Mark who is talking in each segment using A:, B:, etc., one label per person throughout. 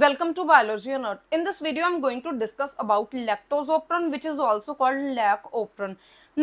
A: Welcome to Biology or Not. In this video, I'm going to discuss about lactosopron, which is also called lacopron.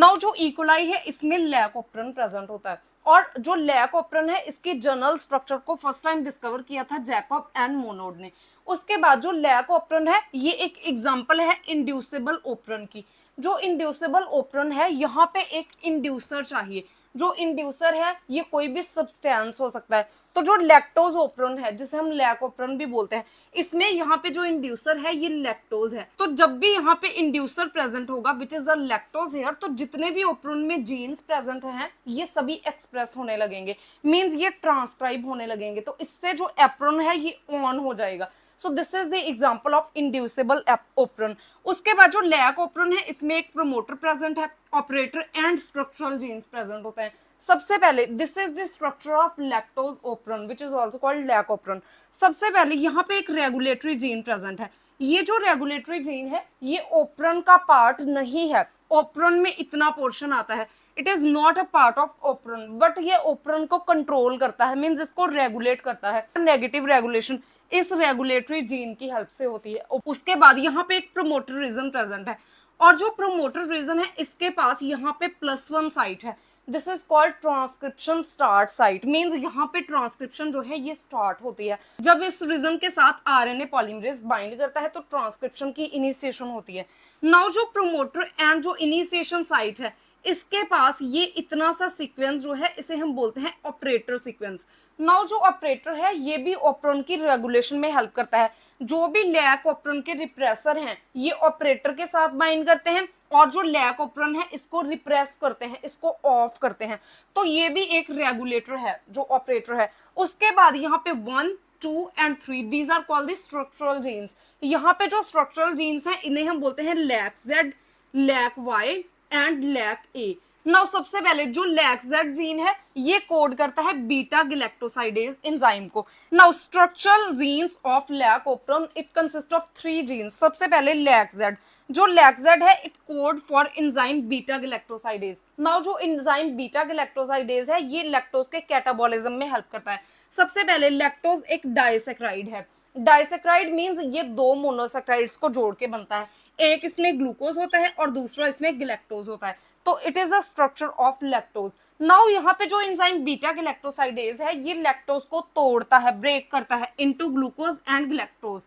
A: Now, जो E. coli है इसमें lacopron present होता है और जो lacopron है इसके जनरल स्ट्रक्चर को फर्स्ट टाइम डिस्कवर किया था जैकॉब एंड मोनोड ने उसके बाद जो लैकोप्रन है ये एक एग्जाम्पल है इंड्यूसेबल ओप्रन की जो इंड्यूसेबल ओप्रन है यहाँ पे एक इंड्यूसर चाहिए जो इंड्यूसर है ये कोई भी सब्सटेंस हो सकता है तो जो लैक्टोज ओपरन है जिसे हम लैकोपरन भी बोलते हैं इसमें यहाँ पे जो इंड्यूसर है ये लैक्टोज है तो जब भी यहाँ पे इंड्यूसर प्रेजेंट होगा which is a lactose here तो जितने भी ओपरन में जीन्स प्रेजेंट हैं ये सभी एक्सप्रेस होने लगेंगे मीन्स ये ट्रांसक्राइब होने लगेंगे तो इससे जो एप्रोन है ये ऑन हो जाएगा so this is the example of inducible operon उसके बाद जो लैक ओपरन है इसमें एक प्रोमोटर प्रेजेंट है operator and structural genes present होते हैं सबसे पहले this is the structure of lactose operon which is also called lac operon सबसे पहले यहाँ पे एक रेगुलेटरी जीन प्रेजेंट है ये जो रेगुलेटरी जीन है ये ओपरन का पार्ट नहीं है ओपरन में इतना पोर्शन आता है it is not a part of operon but ये ओपरन को कंट्रोल करता है मीन्स इसको रेगुलेट करता है नेगेटिव रेगुलेशन इस रेगुलेटरी जीन की हेल्प से होती है उसके बाद यहाँ पे एक प्रोमोटर रीजन प्रेजेंट है और जो प्रोमोटर रीजन है इसके पास यहाँ पे प्लस वन साइट है this is called transcription start site means यहाँ पे ट्रांसक्रिप्शन जो है ये स्टार्ट होती है जब इस रीजन के साथ R N A polymerase bind करता है तो ट्रांसक्रिप्शन की इनिशिएशन होती है नाउ जो प्रोमोटर एंड जो इनिशिएशन साइट है इसके पास ये इतना सा सीक्वेंस जो है इसे हम बोलते हैं ऑपरेटर सीक्वेंस नाउ जो ऑपरेटर है ये भी ऑपरन की रेगुलेशन में हेल्प करता है जो भी लैक ऑपरन के रिप्रेसर हैं ये ऑपरेटर के साथ बाइंड करते हैं और जो लैक ऑपरन है इसको रिप्रेस करते हैं इसको ऑफ करते हैं तो ये भी एक रेगुलेटर है जो ऑपरेटर है उसके बाद यहाँ पे one two and three these are called the structural genes यहाँ पे जो स्ट्रक्चरल जीन्स हैं इन्हें हम बोलते हैं lac Z lac Y and lac A now सबसे पहले जो लैक्सेट जीन है ये कोड करता है बीटा गिलेक्टोसाइडेज इंजाइम को now structural genes of lac operon it consist of three genes सबसे पहले लैक्सेट जो लैक्सेट है it code for enzyme beta galactosidase now जो इंजाइम बीटा गिलेक्ट्रोसाइडेज है ये लैक्टोज के कैटाबॉलिज्म में हेल्प करता है सबसे पहले लैक्टोज एक डायसेक्राइड है डायसेक्राइड मीन्स ये दो मोनोसेक्राइड्स को जोड़ के बनता है एक इसमें ग्लूकोज होता है और दूसरा इसमें गिलेक्टोज होता है तो it is the structure of lactose now यहाँ पे जो इंजाइम बीटा गिलेक्टोसाइडेज है ये लेक्टोज को तोड़ता है ब्रेक करता है इंटू ग्लूकोज एंड गलेक्टोज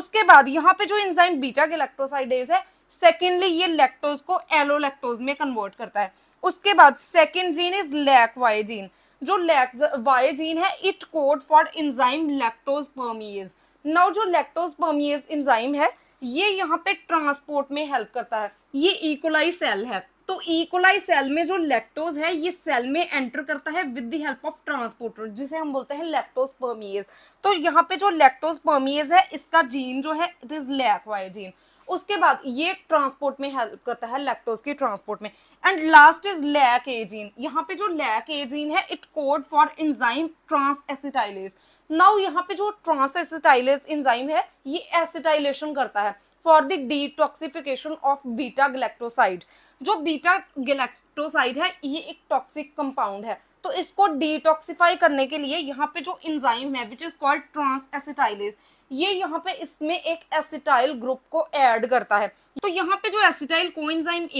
A: उसके बाद यहाँ पे जो इंजाइम बीटा गिलेक्टोसाइडेज है सेकेंडली ये लेक्टोज को एलोलेक्टोज में कन्वर्ट करता है उसके बाद second gene is lac Y gene जो लैक वाई जीन है it code for enzyme lactose permease now जो लेक्टोज पर्मीज इंजाइम है ये यहाँ पे ट्रांसपोर्ट में हेल्प करता है ये इकोलाई e सेल है तो इकोलाई e सेल में जो लैक्टोज है ये सेल में एंटर करता है with the help of transporter जिसे हम बोलते हैं लैक्टोज परमिएज तो यहाँ पे जो लैक्टोज परमिएज है इसका जीन जो है इट इज लैकवाई जीन उसके बाद ये ट्रांसपोर्ट में हेल्प करता है लैक्टोज के ट्रांसपोर्ट में and last is lac A gene यहाँ पे जो लैक एजीन है it code for enzyme transacetylase now यहाँ पे जो ट्रांस एसिटाइलेज इंजाइम है ये एसिटाइलेशन करता है for the detoxification of beta galactoside जो बीटा गलेक्ट्रोसाइड है ये एक टॉक्सिक कंपाउंड है तो इसको डिटॉक्सिफाई करने के लिए यहाँ पे जो इंजाइम है which is called transacetylase ये यहाँ पे इसमें एक एसिटाइल ग्रुप को ऐड करता है तो यहाँ पे जो एसिटाइल को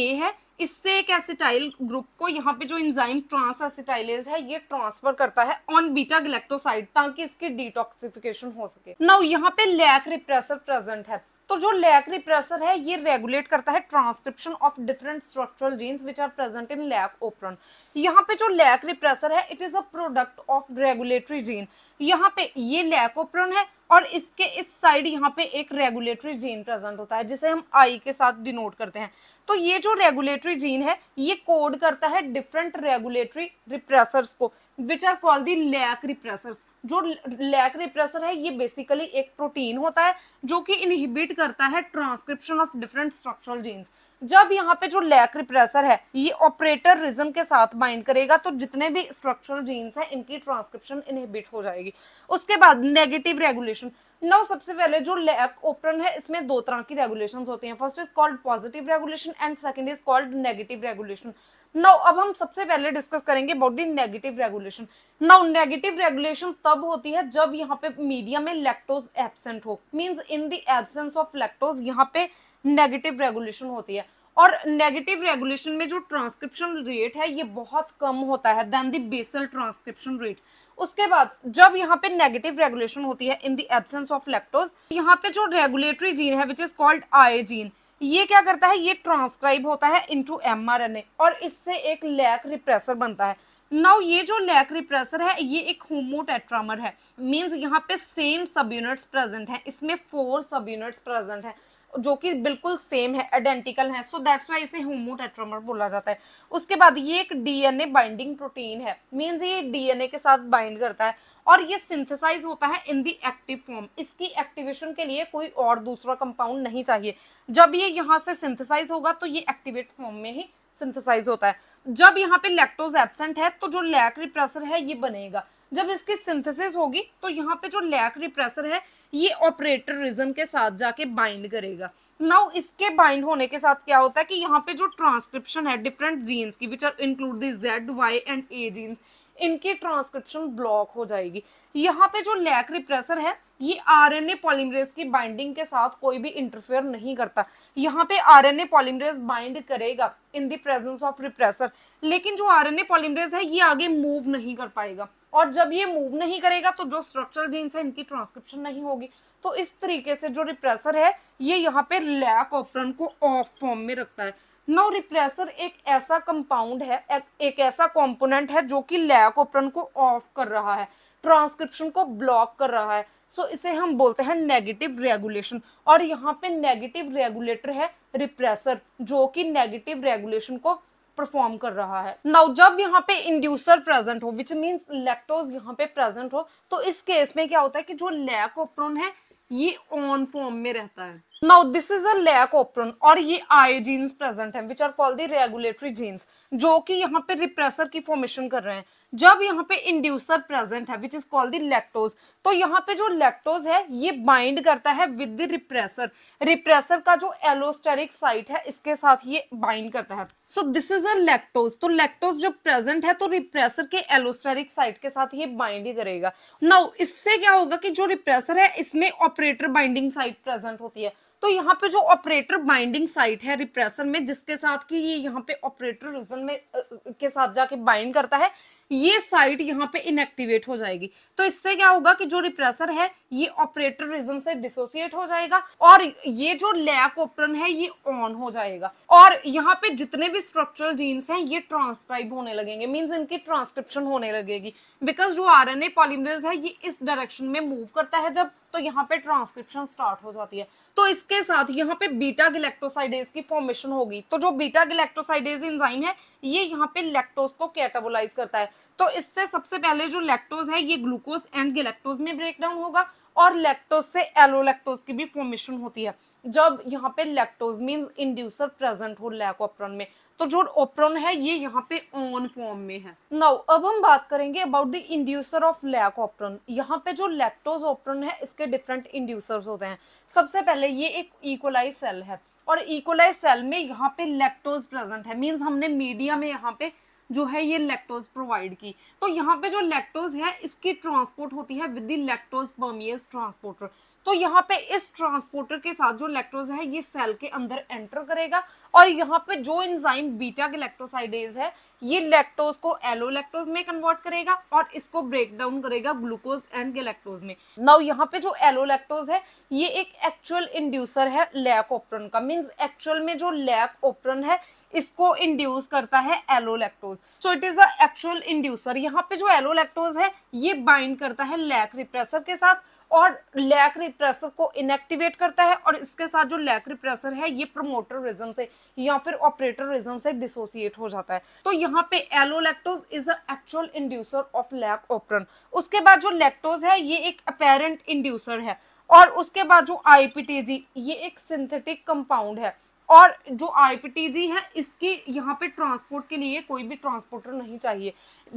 A: ए है इससे एक एसिटाइल ग्रुप को यहाँ पे जो इंजाइम ट्रांस एसिटाइलेज है ये ट्रांसफर करता है ऑन बीटा गलेक्टोसाइड ताकि इसकी डिटॉक्सिफिकेशन हो सके नाउ यहाँ पे लैक रिप्रेसर प्रेजेंट है तो जो लैक रिप्रेसर है ये रेगुलेट करता है transcription of different structural genes which are present in lac operon यहाँ पे जो लैक रिप्रेसर है it is a product of regulatory gene यहाँ पे ये लैकोप्रोन है और इसके इस साइड यहाँ पे एक रेगुलेटरी जीन प्रेजेंट होता है जिसे हम आई के साथ डिनोट करते हैं तो ये जो रेगुलेटरी जीन है ये कोड करता है डिफरेंट रेगुलेटरी रिप्रेसर्स को which are call the lac repressors जो लैक रिप्रेसर है ये बेसिकली एक प्रोटीन होता है जो कि इनहिबिट करता है transcription of different structural genes जब यहाँ पे जो लैक रिप्रेसर है ये ऑपरेटर रिजन के साथ बाइंड करेगा तो जितने भी स्ट्रक्चरल जीन्स हैं इनकी ट्रांसक्रिप्शन इनहिबिट हो जाएगी उसके बाद नेगेटिव रेगुलेशन नौ सबसे पहले जो लैक ओपन है इसमें दो तरह की रेगुलेशन होती हैं first is called positive regulation and second is called negative regulation now अब हम सबसे पहले डिस्कस करेंगे about the negative regulation now negative regulation तब होती है जब यहाँ पे मीडिया में लैक्टोज एबसेंट हो means in the absence of lactose यहाँ पे नेगेटिव रेगुलेशन होती है और नेगेटिव रेगुलेशन में जो ट्रांसक्रिप्शन रेट है ये बहुत कम होता है then the basal transcription rate उसके बाद जब यहाँ पे नेगेटिव रेगुलेशन होती है in the absence of lactose यहाँ पे जो रेगुलेटरी जीन है which is called I gene ये क्या करता है ये ट्रांसक्राइब होता है इनटू एमआरएनए और इससे एक लैक रिप्रेसर बनता है नाउ ये जो लैक रिप्रेसर है ये एक होमोटेट्रामर है मींस यहाँ पे सेम सब यूनिट्स प्रेजेंट हैं इसमें फोर सब यूनिट्स प्रेजेंट हैं जो कि बिल्कुल सेम है आइडेंटिकल है सो दैट्स वाई इसे होमोटेट्रामर बोला जाता है उसके बाद ये एक डीएनए बाइंडिंग प्रोटीन है मीन्स ये डीएनए के साथ बाइंड करता है और ये सिंथेसाइज होता है इन दी एक्टिव फॉर्म इसकी एक्टिवेशन के लिए कोई और दूसरा कंपाउंड नहीं चाहिए जब ये यहाँ से सिंथेसाइज होगा तो ये एक्टिवेट फॉर्म में ही सिंथेसाइज होता है जब यहाँ पे लैक्टोज एबसेंट है तो जो लैक रिप्रेसर है ये बनेगा जब इसकी सिंथेसिस होगी तो यहाँ पे जो लैक रिप्रेसर है ये ऑपरेटर रीजन के साथ जाके बाइंड करेगा नाउ इसके बाइंड होने के साथ क्या होता है कि यहाँ पे जो ट्रांसक्रिप्शन है डिफरेंट जीन्स की which are include the Z Y and A genes इनकी ट्रांसक्रिप्शन ब्लॉक हो जाएगी यहाँ पे जो लैक रिप्रेसर है ये आरएनए पॉलीमरेज की बाइंडिंग के साथ कोई भी इंटरफेयर नहीं करता यहाँ पे आरएनए पॉलीमरेज बाइंड करेगा in the presence of repressor लेकिन जो आरएनए पॉलीमरेज है ये आगे मूव नहीं कर पाएगा और जब ये मूव नहीं करेगा तो जो स्ट्रक्चरल जीन्स है इनकी ट्रांसक्रिप्शन नहीं होगी तो इस तरीके से जो रिप्रेसर है ये यहाँ पे लैक ऑप्शन को ऑफ फॉर्म में रखता है नो रिप्रेसर एक ऐसा कंपाउंड है एक, एक ऐसा कंपोनेंट है जो कि लैक ऑपरन को ऑफ कर रहा है ट्रांसक्रिप्शन को ब्लॉक कर रहा है सो so, इसे हम बोलते हैं नेगेटिव रेगुलेशन और यहाँ पे नेगेटिव रेगुलेटर है रिप्रेसर जो कि नेगेटिव रेगुलेशन को परफॉर्म कर रहा है नाउ जब यहाँ पे इंड्यूसर प्रेजेंट हो विच मीन्स लेक्टोज यहाँ पे प्रेजेंट हो तो इस केस में क्या होता है कि जो लैक ओप्रोन है ये ऑन फॉर्म में रहता है now this is a lac operon और ये आई जीन्स प्रेजेंट है which are called the regulatory genes जो कि यहाँ पे रिप्रेसर की फॉर्मेशन कर रहे हैं जब यहाँ पे इंड्यूसर प्रेजेंट है which is called the lactose तो यहाँ पे जो लैक्टोज है ये बाइंड करता है विद द रिप्रेसर रिप्रेसर का जो एलोस्टेरिक साइट है इसके साथ ये बाइंड करता है so this is a lactose तो लैक्टोज जब प्रेजेंट है तो रिप्रेसर के एलोस्टेरिक साइट के साथ ये बाइंड ही करेगा नाउ इससे क्या होगा कि जो रिप्रेसर है इसमें ऑपरेटर बाइंडिंग साइट प्रेजेंट होती है तो यहाँ पे जो ऑपरेटर बाइंडिंग साइट है रिप्रेशन में जिसके साथ कि ये यहाँ पे ऑपरेटर रीजन में के साथ जाके बाइंड करता है ये साइट यहाँ पे इनएक्टिवेट हो जाएगी तो इससे क्या होगा कि जो रिप्रेसर है ये ऑपरेटर रीजन से डिसोसिएट हो जाएगा और ये जो लैक ओपरन है ये ऑन हो जाएगा और यहाँ पे जितने भी स्ट्रक्चरल जीन्स हैं ये ट्रांसक्राइब होने लगेंगे मीन्स इनकी ट्रांसक्रिप्शन होने लगेगी बिकॉज जो आर एन है ये इस डायरेक्शन में मूव करता है जब तो यहाँ पे ट्रांसक्रिप्शन स्टार्ट हो जाती है तो इसके साथ यहाँ पे बीटा गिलेक्ट्रोसाइडेज की फॉर्मेशन होगी तो जो बीटा गिलेक्ट्रोसाइडेज इंजाइम है ये यहाँ पे लेक्टोज को कैटाबोलाइज करता है तो इससे सबसे पहले जो लेक्टोज है ये ग्लूकोज एंड गलेक्टोज में ब्रेक डाउन होगा और लैक्टोज से एलोलैक्टोज की भी फॉर्मेशन होती है जब यहाँ पे लैक्टोज मींस इंड्यूसर प्रेजेंट हो लैकोप्रन में तो जो ओपरन है ये यहाँ पे ऑन फॉर्म में है नाउ अब हम बात करेंगे about the inducer of lac operon यहाँ पे जो लैक्टोज ओपरन है इसके डिफरेंट इंड्यूसर्स होते हैं सबसे पहले ये एक इकोलाई सेल है और इकोलाई सेल में यहाँ पे लैक्टोज प्रेजेंट है मीन्स हमने मीडिया में यहाँ पे जो है ये लैक्टोज प्रोवाइड की तो यहाँ पे जो लैक्टोज है इसकी ट्रांसपोर्ट होती है with the lactose permease transporter तो यहाँ पे इस ट्रांसपोर्टर के साथ जो इलेक्ट्रोज है ये सेल के अंदर एंटर करेगा और यहाँ पे जो इंजाइम बीटा गलेक्टोसाइडेज है ये लैक्टोज को एलो लैक्टोज में कन्वर्ट करेगा और इसको ब्रेक डाउन करेगा ग्लूकोज एंड गलेक्टोज में नाउ यहाँ पे जो एलो लैक्टोज है ये एक एक्चुअल इंड्यूसर है लैक ओप्रन का मीन्स एक्चुअल में जो लैक ओप्रन है इसको इंड्यूस करता है allolactose so it is a actual inducer यहाँ पे जो एलोलैक्टोज है ये बाइंड करता है लैक रिप्रेसर के साथ और लैक रिप्रेसर को इनएक्टिवेट करता है और इसके साथ जो लैक रिप्रेसर है ये प्रोमोटर रीजन से या फिर ऑपरेटर रीजन से डिसोसिएट हो जाता है तो यहाँ पे allolactose is actual inducer of lac operon उसके बाद जो लेक्टोज है ये एक अपेरेंट इंड्यूसर है और उसके बाद जो आईपीटीजी ये एक सिंथेटिक कंपाउंड है और जो आईपीटीजी है इसके यहाँ पे ट्रांसपोर्ट के लिए कोई भी ट्रांसपोर्टर नहीं चाहिए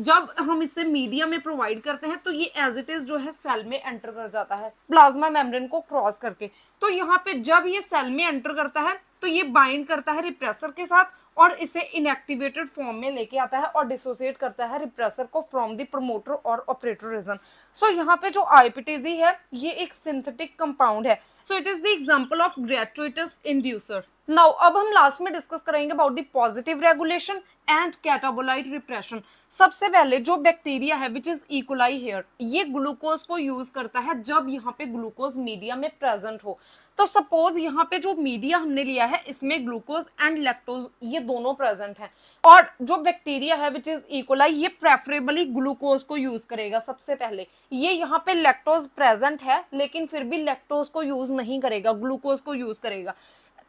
A: जब हम इसे मीडिया में प्रोवाइड करते हैं तो ये एज इट इज जो है सेल में एंटर कर जाता है प्लाज्मा मेम्ब्रेन को क्रॉस करके तो यहाँ पे जब ये सेल में एंटर करता है तो ये बाइंड करता है रिप्रेसर के साथ और इसे इनएक्टिवेटेड फॉर्म में लेके आता है और डिसोसिएट करता है रिप्रेसर को फ्रॉम द प्रमोटर और ऑपरेटर रीजन सो यहाँ पे जो आईपीटीजी है ये एक सिंथेटिक कंपाउंड है so it is the example of gratuitous inducer now अब हम लास्ट में डिस्कस करेंगे about the positive regulation and catabolite repression सबसे पहले जो बैक्टीरिया है विच इज इकोलाई हेयर ये ग्लूकोज को यूज करता है जब यहाँ पे ग्लूकोज मीडिया में प्रेजेंट हो तो सपोज यहाँ पे जो मीडिया हमने लिया है इसमें ग्लूकोज एंड लेक्टोज ये दोनों प्रेजेंट है और जो बैक्टीरिया है विच इज इकोलाई ये प्रेफरेबली ग्लूकोज को यूज करेगा सबसे पहले ये यहाँ पे लेक्टोज प्रेजेंट है लेकिन फिर भी लेक्टोज को यूज नहीं करेगा ग्लूकोज को यूज करेगा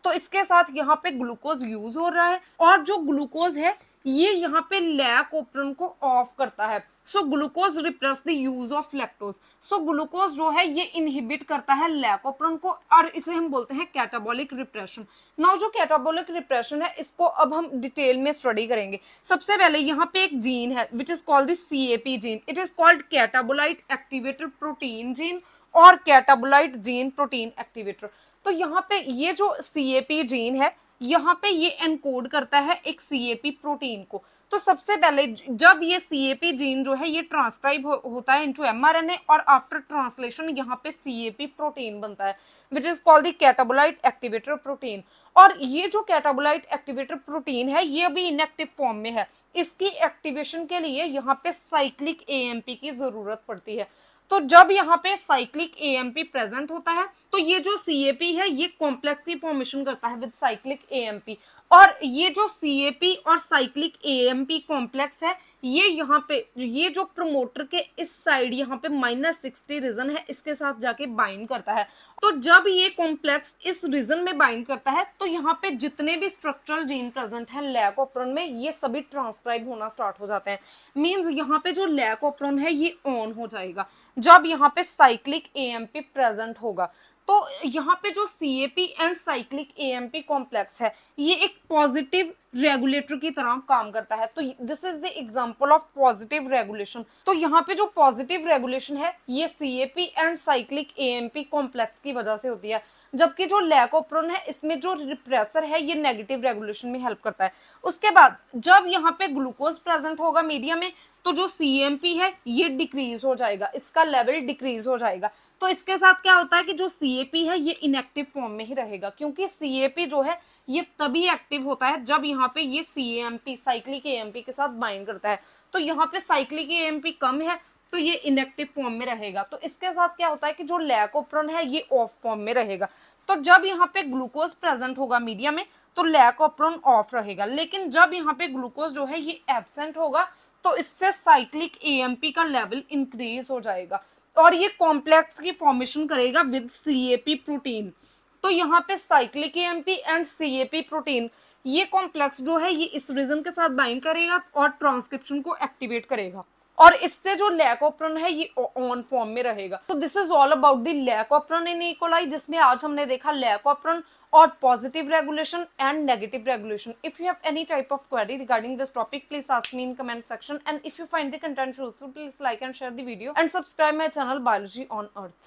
A: तो इसके साथ यहाँ पे ग्लूकोज यूज हो रहा है और जो ग्लूकोज है ये यहाँ पे लैकोप्रन को ऑफ करता है so glucose repress the use of lactose so glucose जो है ये इनहिबिट करता है लैकोप्रन को और इसे हम बोलते हैं कैटाबॉलिक रिप्रेशन नाउ जो कैटाबॉलिक रिप्रेशन है इसको अब हम डिटेल में स्टडी करेंगे सबसे पहले यहाँ पे एक जीन है which is called the C A P gene it is called catabolite activator protein gene और कैटाबोलाइट जीन प्रोटीन एक्टिवेटर तो यहाँ पे ये जो सी जीन है यहाँ पे ये एनकोड करता है एक सी प्रोटीन को तो सबसे पहले जब ये सी जीन जो है ये ट्रांसक्राइब हो, होता है इनटू एमआरएनए और आफ्टर ट्रांसलेशन यहाँ पे सी प्रोटीन बनता है which is called the catabolite activator protein और ये जो कैटाबोलाइट एक्टिवेटर प्रोटीन है ये अभी इनएक्टिव फॉर्म में है इसकी एक्टिवेशन के लिए यहाँ पे साइक्लिक पी की जरूरत पड़ती है तो जब यहाँ पे साइक्लिक पी प्रेजेंट होता है तो ये जो सीएपी है ये कॉम्प्लेक्सली फॉर्मेशन करता है विद साइक्लिक एएमपी और ये जो सीएपी और साइक्लिक एएमपी कॉम्प्लेक्स है ये यहाँ पे ये जो प्रोमोटर के इस साइड यहाँ पे माइनस सिक्सटी रीजन है इसके साथ जाके बाइंड करता है तो जब ये कॉम्प्लेक्स इस रीजन में बाइंड करता है तो यहाँ पे जितने भी स्ट्रक्चरल जीन प्रेजेंट है लैक ओप्रन में ये सभी ट्रांसक्राइब होना स्टार्ट हो जाते हैं मींस यहाँ पे जो लैक ओप्रन है ये ऑन हो जाएगा जब यहाँ पे साइक्लिक ए प्रेजेंट होगा तो यहाँ पे जो C and cyclic AMP complex है ये एक पॉजिटिव रेगुलेटर की तरह काम करता है तो this is the example of positive regulation तो यहाँ पे जो पॉजिटिव रेगुलेशन है ये CAP and cyclic AMP complex की वजह से होती है जबकि जो लैकोप्रोन है इसमें जो रिप्रेसर है ये नेगेटिव रेगुलेशन में हेल्प करता है उसके बाद जब यहाँ पे ग्लूकोज प्रेजेंट होगा मीडिया में तो जो सी है ये डिक्रीज हो जाएगा इसका लेवल डिक्रीज हो जाएगा तो इसके साथ क्या होता है कि जो सी है ये इनएक्टिव फॉर्म में ही रहेगा क्योंकि सी जो है ये तभी एक्टिव होता है जब यहाँ पे ये C M P cyclic A M P के साथ बाइंड करता है तो यहाँ पे साइक्लिक ए एम पी कम है तो ये इनएक्टिव फॉर्म में रहेगा तो इसके साथ क्या होता है कि जो लैकोप्रोन है ये ऑफ फॉर्म में रहेगा तो जब यहाँ पे ग्लूकोज प्रेजेंट होगा मीडिया में तो लैकोप्रोन ऑफ रहेगा लेकिन जब यहाँ पे ग्लूकोज जो है ये एबसेंट होगा तो इससे साइक्लिक पी का लेवल इंक्रीज हो जाएगा और ये कॉम्प्लेक्स की फॉर्मेशन करेगा विद पी प्रोटीन तो यहाँ पे cyclic AMP and CAP protein ये कॉम्प्लेक्स जो है ये इस रीजन के साथ बाइंड करेगा और ट्रांसक्रिप्शन को एक्टिवेट करेगा और इससे जो लैक ऑपरन है ये ऑन फॉर्म में रहेगा तो this is all about the lac operon in E coli जिसमें आज हमने देखा लैक ऑपरन और positive regulation and negative regulation if you have any type of query regarding this topic please ask me in comment section and if you find the content useful please like and share the video and subscribe my channel biology on earth